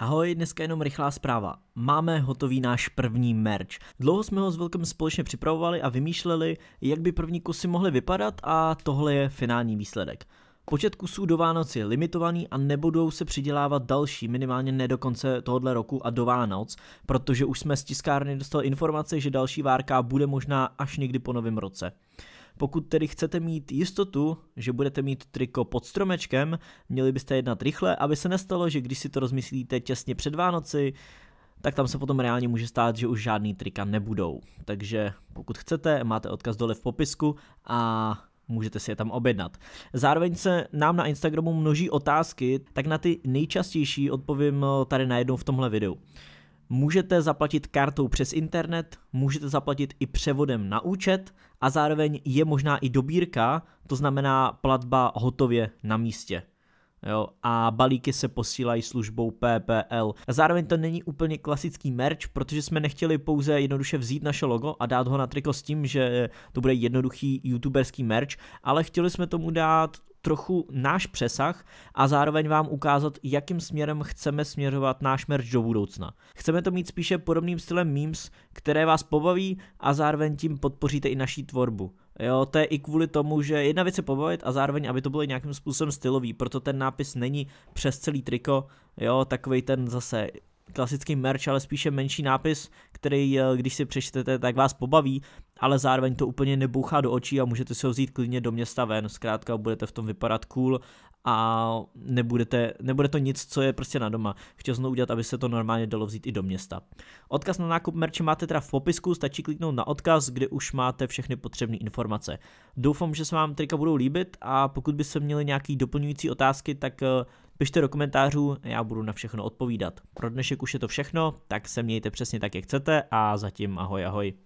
Ahoj, dneska jenom rychlá zpráva. Máme hotový náš první merch. Dlouho jsme ho s Vilkem společně připravovali a vymýšleli, jak by první kusy mohly vypadat a tohle je finální výsledek. Počet kusů do Vánoc je limitovaný a nebudou se přidělávat další, minimálně ne do konce tohoto roku a do Vánoc, protože už jsme z tiskárny dostali informace, že další várka bude možná až někdy po novém roce. Pokud tedy chcete mít jistotu, že budete mít triko pod stromečkem, měli byste jednat rychle, aby se nestalo, že když si to rozmyslíte těsně před Vánoci, tak tam se potom reálně může stát, že už žádný trika nebudou. Takže pokud chcete, máte odkaz dole v popisku a můžete si je tam objednat. Zároveň se nám na Instagramu množí otázky, tak na ty nejčastější odpovím tady najednou v tomhle videu. Můžete zaplatit kartou přes internet, můžete zaplatit i převodem na účet a zároveň je možná i dobírka, to znamená platba hotově na místě. Jo, a balíky se posílají službou PPL. Zároveň to není úplně klasický merch, protože jsme nechtěli pouze jednoduše vzít naše logo a dát ho na triko s tím, že to bude jednoduchý youtuberský merch, ale chtěli jsme tomu dát trochu náš přesah a zároveň vám ukázat, jakým směrem chceme směřovat náš merch do budoucna. Chceme to mít spíše podobným stylem memes, které vás pobaví a zároveň tím podpoříte i naší tvorbu. Jo, to je i kvůli tomu, že jedna věc je pobavit a zároveň, aby to bylo nějakým způsobem stylový, proto ten nápis není přes celý triko, jo, takový ten zase klasický merch, ale spíše menší nápis, který, eh, když si přečtete, tak vás pobaví, ale zároveň to úplně nebouchá do očí a můžete si ho vzít klidně do města ven. Zkrátka budete v tom vypadat cool a nebudete, nebude to nic, co je prostě na doma. Chtěl jsem to udělat, aby se to normálně dalo vzít i do města. Odkaz na nákup merče máte teda v popisku, stačí kliknout na odkaz, kde už máte všechny potřebné informace. Doufám, že se vám trika budou líbit a pokud byste měli nějaké doplňující otázky, tak eh, Pište do komentářů, já budu na všechno odpovídat. Pro dnešek už je to všechno, tak se mějte přesně tak, jak chcete a zatím ahoj ahoj.